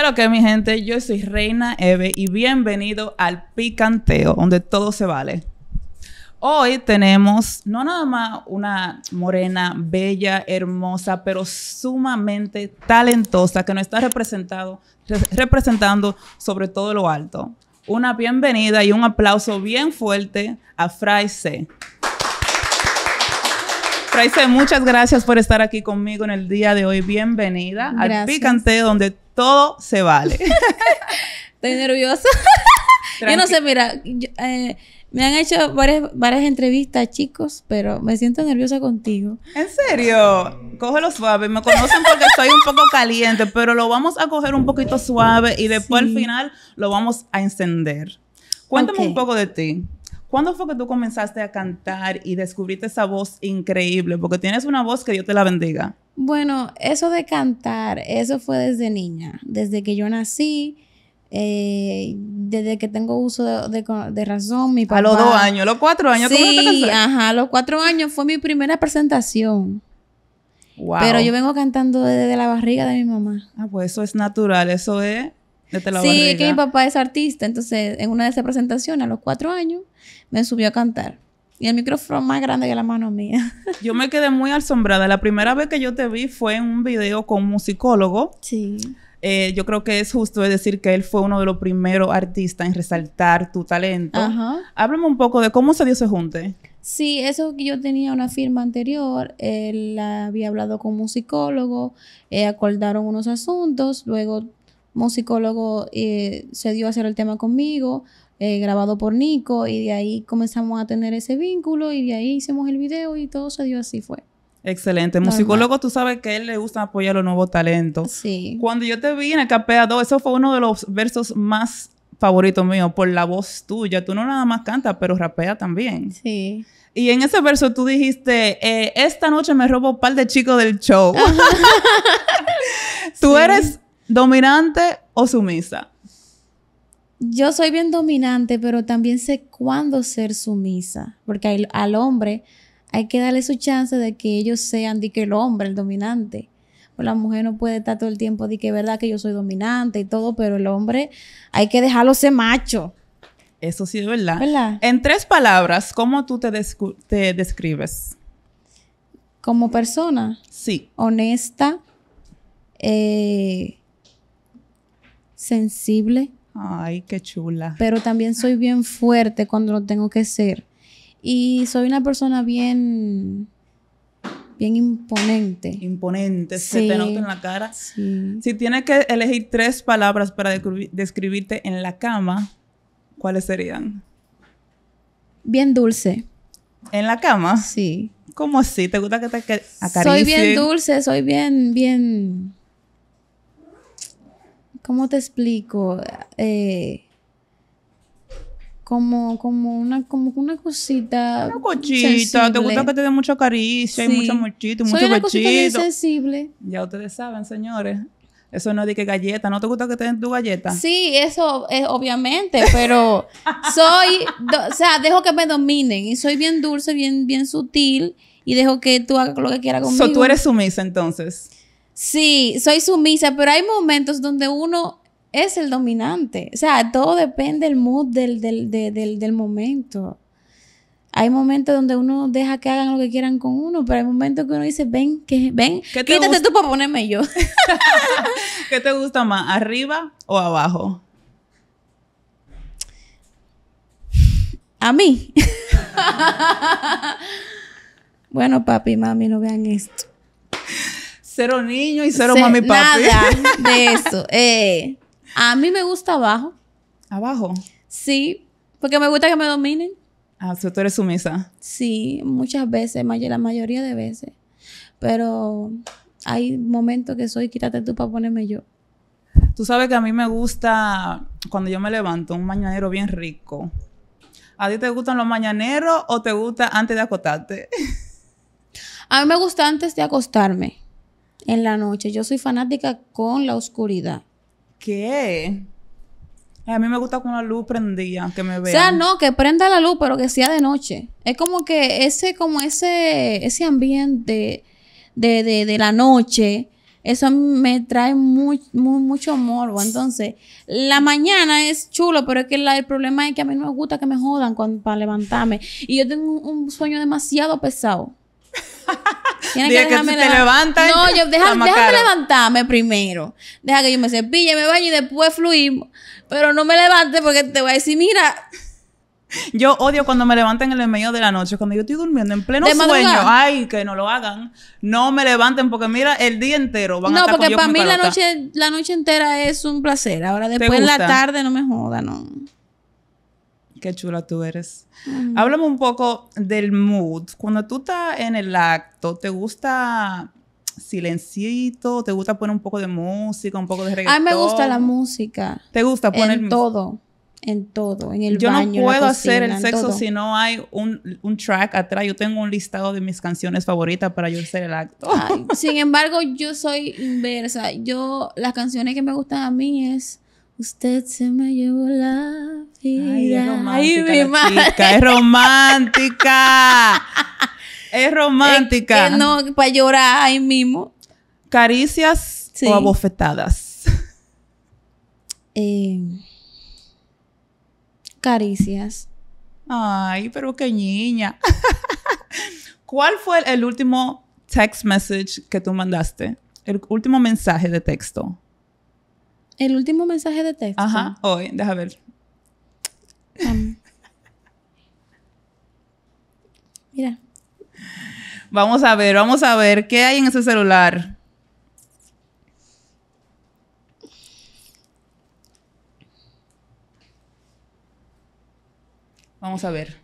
lo que mi gente, yo soy Reina Eve y bienvenido al Picanteo, donde todo se vale. Hoy tenemos no nada más una morena bella, hermosa, pero sumamente talentosa que nos está representado, representando sobre todo lo alto. Una bienvenida y un aplauso bien fuerte a Fray C. Traice, muchas gracias por estar aquí conmigo en el día de hoy. Bienvenida al Picante, donde todo se vale. Estoy nerviosa. yo no sé, mira, eh, me han hecho varias, entrevistas, chicos, pero me siento nerviosa contigo. ¿En serio? Cógelo suave. Me conocen porque soy un poco caliente, pero lo vamos a coger un poquito suave y después al final lo vamos a encender. Cuéntame un poco de ti. ¿Cuándo fue que tú comenzaste a cantar y descubriste esa voz increíble? Porque tienes una voz que Dios te la bendiga. Bueno, eso de cantar, eso fue desde niña, desde que yo nací. Eh, desde que tengo uso de, razón, mi papá. A los dos años, los cuatro años. Sí, ajá, a los cuatro años fue mi primera presentación. Wow. Pero yo vengo cantando desde la barriga de mi mamá. Ah, pues eso es natural, eso es sí, que mi papá es artista, entonces en una de esas presentaciones a los cuatro años me subió a cantar. Y el micrófono más grande que la mano mía. yo me quedé muy asombrada. La primera vez que yo te vi fue en un video con un musicólogo. Sí. Eh, yo creo que es justo decir que él fue uno de los primeros artistas en resaltar tu talento. Ajá. Háblame un poco de cómo se dio ese junte. Sí, eso que yo tenía una firma anterior, él había hablado con un musicólogo, eh, acordaron unos asuntos, luego musicólogo eh, se dio a hacer el tema conmigo, eh, grabado por Nico, y de ahí comenzamos a tener ese vínculo, y de ahí hicimos el video y todo se dio así fue. Excelente. Musicólogo, tú sabes que a él le gusta apoyar los nuevos talentos. Sí. Cuando yo te vi en el capeado, eso fue uno de los versos más favoritos míos, por la voz tuya. Tú no nada más cantas, pero rapea también. Sí. Y en ese verso tú dijiste, eh, esta noche me robo un par de chicos del show. tú eres ¿Dominante o sumisa? Yo soy bien dominante, pero también sé cuándo ser sumisa, porque al, hombre hay que darle su chance de que ellos sean, de que el hombre, el dominante. Pues la mujer no puede estar todo el tiempo de que es verdad que yo soy dominante y todo, pero el hombre hay que dejarlo ser macho. Eso sí es verdad. En tres palabras, ¿cómo tú te, te describes? Como persona. Sí. Honesta. Eh, sensible. Ay, qué chula. Pero también soy bien fuerte cuando lo tengo que ser. Y soy una persona bien bien imponente. Imponente, se te nota en la cara. Sí. Si tienes que elegir tres palabras para describirte en la cama, ¿cuáles serían? Bien dulce. ¿En la cama? Sí. ¿Cómo así? ¿Te gusta que te acaricien? Soy bien dulce, soy bien, bien ¿cómo te explico? Eh, como, como, una, como una cosita. Una cochita. Te gusta que te den mucha caricia sí. y mucha mochita, mucho muy sensible. Ya ustedes saben, señores. Eso no es de que galleta. ¿No te gusta que te den tu galleta? Sí, eso es obviamente, pero soy. o sea, dejo que me dominen y soy bien dulce, bien, bien sutil y dejo que tú hagas lo que quieras conmigo. So, tú eres sumisa entonces. Sí, soy sumisa, pero hay momentos donde uno es el dominante. O sea, todo depende del mood del, del, momento. Hay momentos donde uno deja que hagan lo que quieran con uno, pero hay momentos que uno dice, ven, que, ven, quítate tú para ponerme yo. ¿Qué te gusta más, arriba o abajo? A mí. bueno, papi mami, no vean esto. Cero niño y cero mami mami papi. Nada de eso. Eh, a mí me gusta abajo. ¿Abajo? Sí, porque me gusta que me dominen. Ah, tú eres sumisa. Sí, muchas veces, la mayoría de veces. Pero hay momentos que soy quítate tú para ponerme yo. Tú sabes que a mí me gusta cuando yo me levanto un mañanero bien rico. ¿A ti te gustan los mañaneros o te gusta antes de acostarte? a mí me gusta antes de acostarme. En la noche. Yo soy fanática con la oscuridad. ¿Qué? A mí me gusta con la luz prendida, que me vea. O sea, no, que prenda la luz, pero que sea de noche. Es como que ese, como ese, ese ambiente de, de, la noche, eso me trae muy, mucho morbo. Entonces, la mañana es chulo, pero es que el problema es que a mí no me gusta que me jodan para levantarme. Y yo tengo un sueño demasiado pesado. Tienes que, No, yo, déjame levantarme primero. Deja que yo me cepille, me baño y después fluimos. Pero no me levante porque te voy a decir, mira. Yo odio cuando me levanten en el medio de la noche, cuando yo estoy durmiendo en pleno sueño. Ay, que no lo hagan. No me levanten porque mira, el día entero van a estar No, porque para mí la noche, la noche entera es un placer. Ahora después en la tarde no me joda, no. Qué chula tú eres. Mm. Háblame un poco del mood. Cuando tú estás en el acto, ¿te gusta silencito? ¿Te gusta poner un poco de música, un poco de reggaetón? A me gusta la música. ¿Te gusta poner en todo? En todo, en el Yo no puedo hacer el sexo si no hay un, track atrás. Yo tengo un listado de mis canciones favoritas para yo hacer el acto. sin embargo, yo soy inversa. Yo, las canciones que me gustan a mí es Usted se me llevó la vida. Ay, es romántica. es romántica. es romántica. no, para llorar ahí mismo. ¿Caricias o abofetadas? Eh, caricias. Ay, pero qué niña. ¿Cuál fue el último text message que tú mandaste? El último mensaje de texto. El último mensaje de texto. Ajá, hoy, deja ver. mira. Vamos a ver, vamos a ver qué hay en ese celular. Vamos a ver.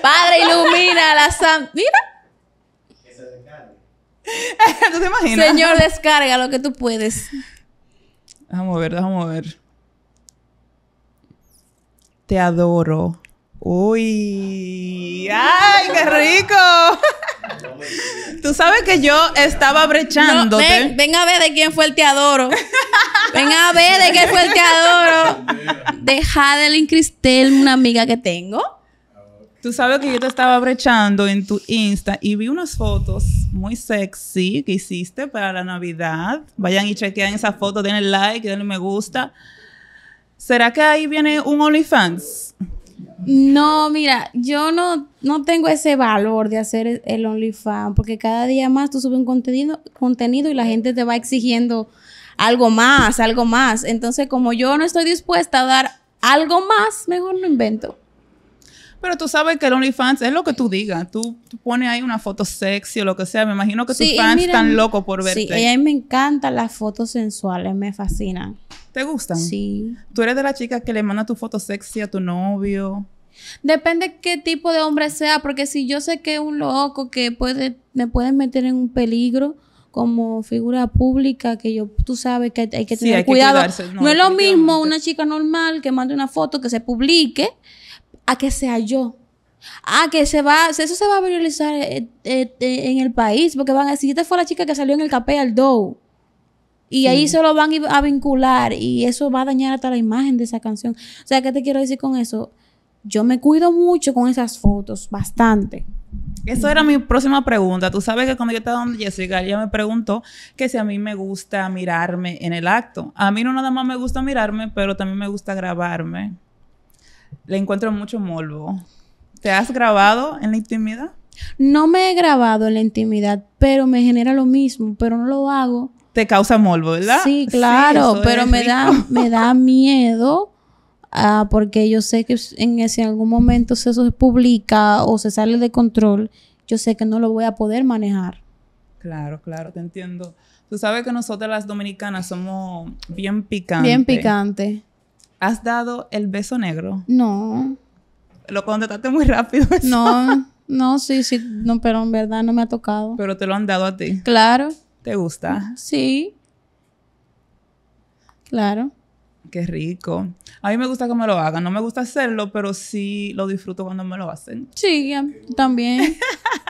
Padre, ilumina la Mira. Señor, descarga lo que tú puedes. Vamos a ver, vamos a ver. Te adoro. Uy, ay, qué rico. Tú sabes que yo estaba brechando. Venga ven, a ver de quién fue el te adoro. Ven a ver de quién fue el te adoro. De Jadelin Cristel, una amiga que tengo. Tú sabes que yo te estaba brechando en tu Insta y vi unas fotos muy sexy que hiciste para la Navidad. Vayan y chequean esa foto, denle like, denle me gusta. ¿Será que ahí viene un OnlyFans? No, mira, yo no, no tengo ese valor de hacer e-, el OnlyFans porque cada día más tú subes un contenido, contenido y la gente te va exigiendo algo más, algo más. Entonces, como yo no estoy dispuesta a dar algo más, mejor no invento. Pero tú sabes que el OnlyFans es lo que tú digas. Tú, pones ahí una foto sexy o lo que sea. Me imagino que tus fans están locos por verte. Sí, a mí me encantan las fotos sensuales. Me fascinan. ¿Te gustan? Sí. ¿Tú eres de las chicas que le manda tu foto sexy a tu novio? Depende qué tipo de hombre sea. Porque si yo sé que es un loco que puede, me puede meter en un peligro como figura pública que yo tú sabes que hay que tener cuidado. no, no, es lo mismo una chica normal que mande una foto que se publique a que sea yo. A ah, que se va, eso se va a viralizar eh, eh, eh, en el país, porque van a decir, esta fue la chica que salió en el capé al Y ahí se lo van a vincular y eso va a dañar hasta la imagen de esa canción. O sea, ¿qué te quiero decir con eso? Yo me cuido mucho con esas fotos, bastante. Eso era mi próxima pregunta. Tú sabes que cuando yo estaba donde Jessica, ella me preguntó que si a mí me gusta mirarme en el acto. A mí no nada más me gusta mirarme, pero también me gusta grabarme le encuentro mucho molvo. ¿Te has grabado en la intimidad? No me he grabado en la intimidad, pero me genera lo mismo, pero no lo hago. Te causa molvo, ¿verdad? Sí, claro, pero me da, me da miedo ah, porque yo sé que en, ese en algún momento eso se publica o se sale de control, yo sé que no lo voy a poder manejar. Claro, claro, te entiendo. Tú sabes que nosotras las dominicanas somos bien picantes. Bien picantes. ¿Has dado el beso negro? No. Lo contestaste muy rápido. No, no, sí, sí, no, pero en verdad no me ha tocado. Pero te lo han dado a ti. Claro. ¿Te gusta? Sí. Claro. Qué rico. A mí me gusta que me lo hagan. No me gusta hacerlo, pero sí lo disfruto cuando me lo hacen. Sí, también.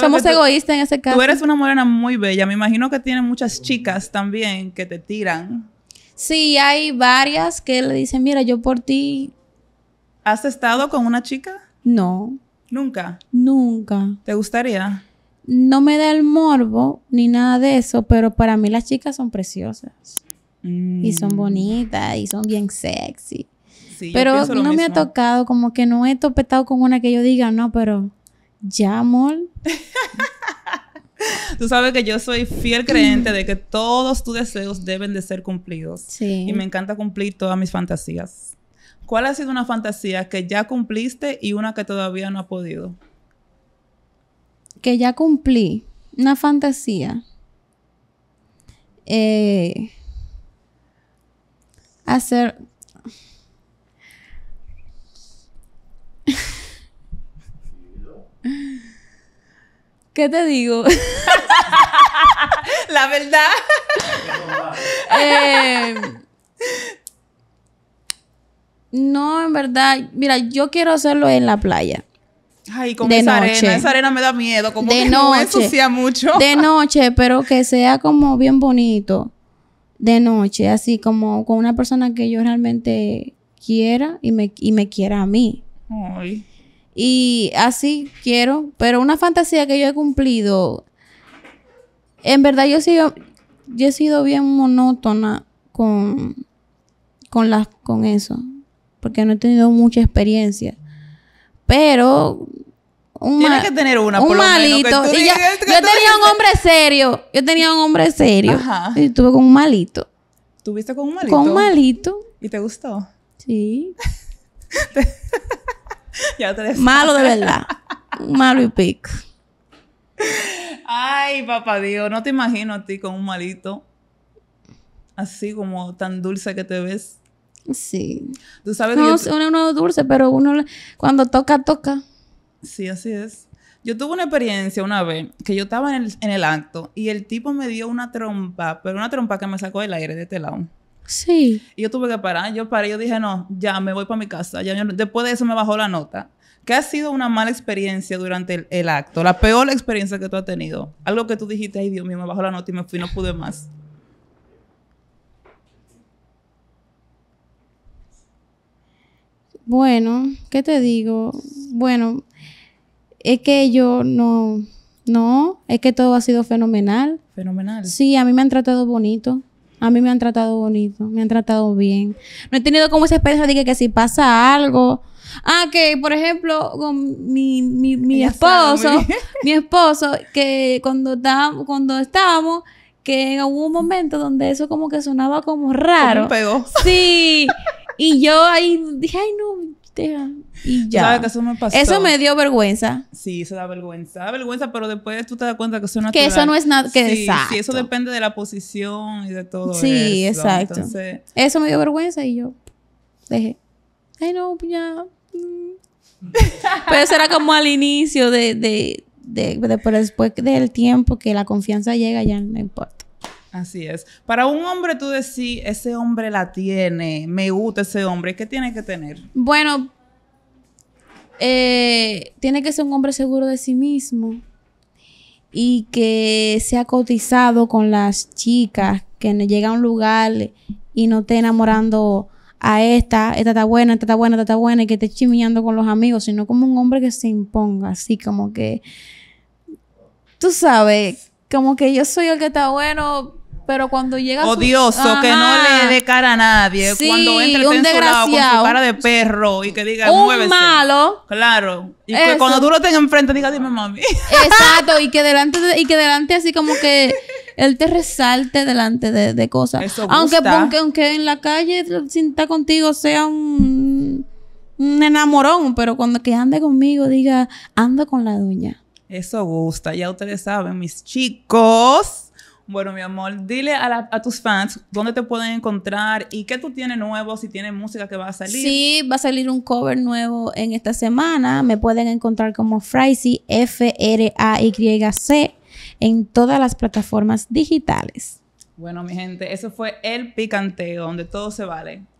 Somos egoístas en ese caso. Tú eres una morena muy bella. Me imagino que tienen muchas chicas también que te tiran Sí, hay varias que le dicen, mira, yo por ti. ¿Has estado con una chica? No. ¿Nunca? Nunca. ¿Te gustaría? No me da el morbo ni nada de eso, pero para mí las chicas son preciosas. Mm. Y son bonitas y son bien sexy. Sí, pero no me ha tocado, como que no he topetado con una que yo diga, no, pero ya, amor. Tú sabes que yo soy fiel creyente de que todos tus deseos deben de ser cumplidos. Sí. Y me encanta cumplir todas mis fantasías. ¿Cuál ha sido una fantasía que ya cumpliste y una que todavía no ha podido? Que ya cumplí. Una fantasía. Eh, hacer... ¿Qué te digo? la verdad. Em, no, en verdad. Mira, yo quiero hacerlo en la playa. Ay, con esa arena. Esa arena me da miedo. Como que noche. no ensucia mucho. De noche, pero que sea como bien bonito. De noche, así como con una persona que yo realmente quiera y me, y me quiera a mí. Ay. Y así quiero, pero una fantasía que yo he cumplido, en verdad yo, sido yo he sido bien monótona con, con, con eso, porque no he tenido mucha experiencia. Pero un Tienes que tener una, malito. yo tenía un hombre serio. Yo tenía un hombre serio. Y estuve con un malito. ¿Tuviste con un malito? Con un malito. ¿Y te gustó? Sí. Malo de verdad. Malo y pic. Ay, papá Dios, no te imagino a ti con un malito. Así como tan dulce que te ves. Sí. Tú sabes no, uno, uno es dulce, pero uno cuando toca, toca. Sí, así es. Yo tuve una experiencia una vez que yo estaba en el, en el acto y el tipo me dio una trompa, pero una trompa que me sacó del aire de este lado. Sí. Y yo tuve que parar, yo paré, yo dije, no, ya me voy para mi casa. Ya, después de eso me bajó la nota. ¿Qué ha sido una mala experiencia durante el, acto? La peor experiencia que tú has tenido. Algo que tú dijiste, ay Dios mío, me bajó la nota y me fui, no pude más. Bueno, ¿qué te digo? Bueno, es que yo no, no, es que todo ha sido fenomenal. Fenomenal. Sí, a mí me han tratado bonito. A mí me han tratado bonito, me han tratado bien. No he tenido como esa experiencia de que, si pasa algo. Ah, que por ejemplo, con mi, mi, mi esposo, mi esposo, que cuando, cuando estábamos, que en un momento donde eso como que sonaba como raro. Sí. Y yo ahí dije, ay, no, y ya. eso me dio vergüenza. Sí, eso da vergüenza. Da vergüenza, pero después tú te das cuenta que eso no es Que eso no es nada. Que sí, sí, eso depende de la posición y de todo. Sí, exacto. eso me dio vergüenza y yo dejé. Ay, no, ya. pero eso era como al inicio de, de, de, después del tiempo que la confianza llega, ya no importa. Así es. Para un hombre tú decís, ese hombre la tiene, me gusta ese hombre, ¿qué tiene que tener? Bueno, eh, tiene que ser un hombre seguro de sí mismo y que sea cotizado con las chicas, que llega a un lugar y no esté enamorando a esta, esta está buena, esta está buena, esta está buena, y que esté chimiñando con los amigos, sino como un hombre que se imponga, así como que, tú sabes, como que yo soy el que está bueno, pero cuando llega Odioso, que no le dé cara a nadie. cuando entra un con su cara de perro y que diga, un malo. Claro. Y que cuando tú lo tengas enfrente, diga, dime mami. Exacto. y que delante, y que delante así como que él te resalte delante de, cosas. aunque, aunque, en la calle, sin estar contigo, sea un, enamorón. Pero cuando que ande conmigo, diga, ¡Anda con la dueña Eso gusta. Ya ustedes saben, mis chicos. Bueno, mi amor, dile a, tus fans dónde te pueden encontrar y qué tú tienes nuevo, si tienes música que va a salir. Sí, va a salir un cover nuevo en esta semana. Me pueden encontrar como Frycy, F-R-A-Y-C, en todas las plataformas digitales. Bueno, mi gente, eso fue El Picanteo, donde todo se vale.